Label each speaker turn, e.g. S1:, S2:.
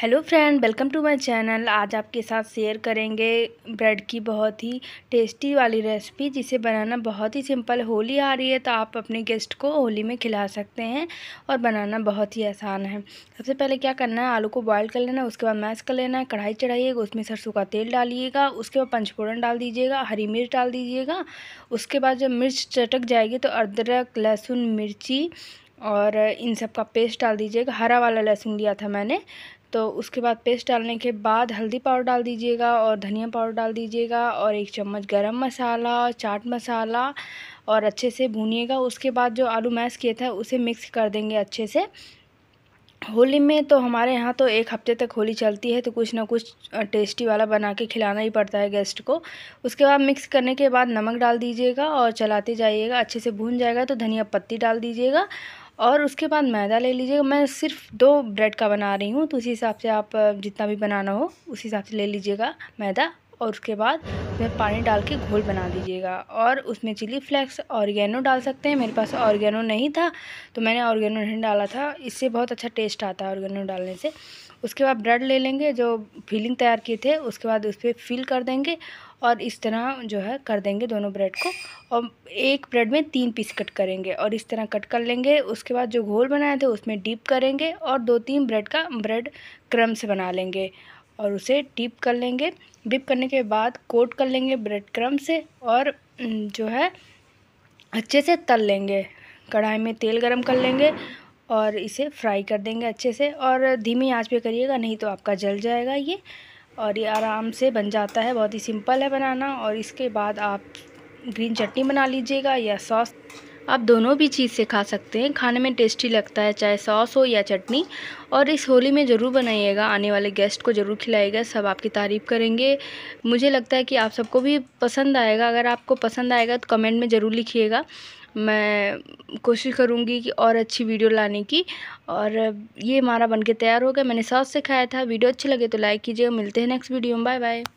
S1: hello friend welcome to my channel आज आपके साथ शेयर करेंगे ब्रेड की बहुत ही टेस्टी वाली रेसिपी जिसे बनाना बहुत ही सिंपल होली आ रही है तो आप अपने गेस्ट को होली में खिला सकते हैं और बनाना बहुत ही आसान है सबसे पहले क्या करना है आलू को बॉईल कर लेना उसके बाद मैश कर लेना है कढ़ाई चढ़ाइएगा उसमें सरसों का तेल डालिएगा उसके बाद पंचफोरन डाल दीजिएगा हरी मिर्च डाल दीजिएगा उसके बाद जब मिर्च चटक जाएगी तो अदरक लहसुन मिर्ची और इन सब का पेस्ट डाल दीजिएगा हरा वाला लहसुन लिया था मैंने तो उसके बाद पेस्ट डालने के बाद हल्दी पाउडर डाल दीजिएगा और धनिया पाउडर डाल दीजिएगा और एक चम्मच गरम मसाला चाट मसाला और अच्छे से भूनिएगा उसके बाद जो आलू मैश किए थे उसे मिक्स कर देंगे अच्छे से होली में तो हमारे यहाँ तो एक हफ्ते तक होली चलती है तो कुछ ना कुछ टेस्टी वाला बना के खिलाना ही पड़ता है गेस्ट को उसके बाद मिक्स करने के बाद नमक डाल दीजिएगा और चलाते जाइएगा अच्छे से भून जाएगा तो धनिया पत्ती डाल दीजिएगा और उसके बाद मैदा ले लीजिएगा मैं सिर्फ दो ब्रेड का बना रही हूँ तो उसी हिसाब से आप जितना भी बनाना हो उसी हिसाब से ले लीजिएगा मैदा और उसके बाद उसमें पानी डाल के घोल बना दीजिएगा और उसमें चिली फ्लेक्स ऑर्गेनो डाल सकते हैं मेरे पास ऑर्गेनो नहीं था तो मैंने ऑर्गेनो नहीं डाला था इससे बहुत अच्छा टेस्ट आता है ऑरिगेनो डालने से उसके बाद ब्रेड ले लेंगे जो फिलिंग तैयार किए थे उसके बाद उस पर फिल कर देंगे और इस तरह जो है कर देंगे दोनों ब्रेड को और एक ब्रेड में तीन पीस कट करेंगे और इस तरह कट कर लेंगे उसके बाद जो घोल बनाए थे उसमें डीप करेंगे और दो तीन ब्रेड का ब्रेड क्रम से बना लेंगे और उसे डिप कर लेंगे डिप करने के बाद कोट कर लेंगे ब्रेड क्रम से और जो है अच्छे से तल लेंगे कढ़ाई में तेल गरम कर लेंगे और इसे फ्राई कर देंगे अच्छे से और धीमी आंच पे करिएगा नहीं तो आपका जल जाएगा ये और ये आराम से बन जाता है बहुत ही सिंपल है बनाना और इसके बाद आप ग्रीन चटनी बना लीजिएगा या सॉस आप दोनों भी चीज़ से खा सकते हैं खाने में टेस्टी लगता है चाहे सॉस हो या चटनी और इस होली में ज़रूर बनाइएगा आने वाले गेस्ट को ज़रूर खिलाएगा सब आपकी तारीफ़ करेंगे मुझे लगता है कि आप सबको भी पसंद आएगा अगर आपको पसंद आएगा तो कमेंट में ज़रूर लिखिएगा मैं कोशिश करूँगी कि और अच्छी वीडियो लाने की और ये हमारा बनके तैयार हो गया मैंने सॉस से खाया था वीडियो अच्छी लगे तो लाइक कीजिएगा मिलते हैं नेक्स्ट वीडियो में बाय बाय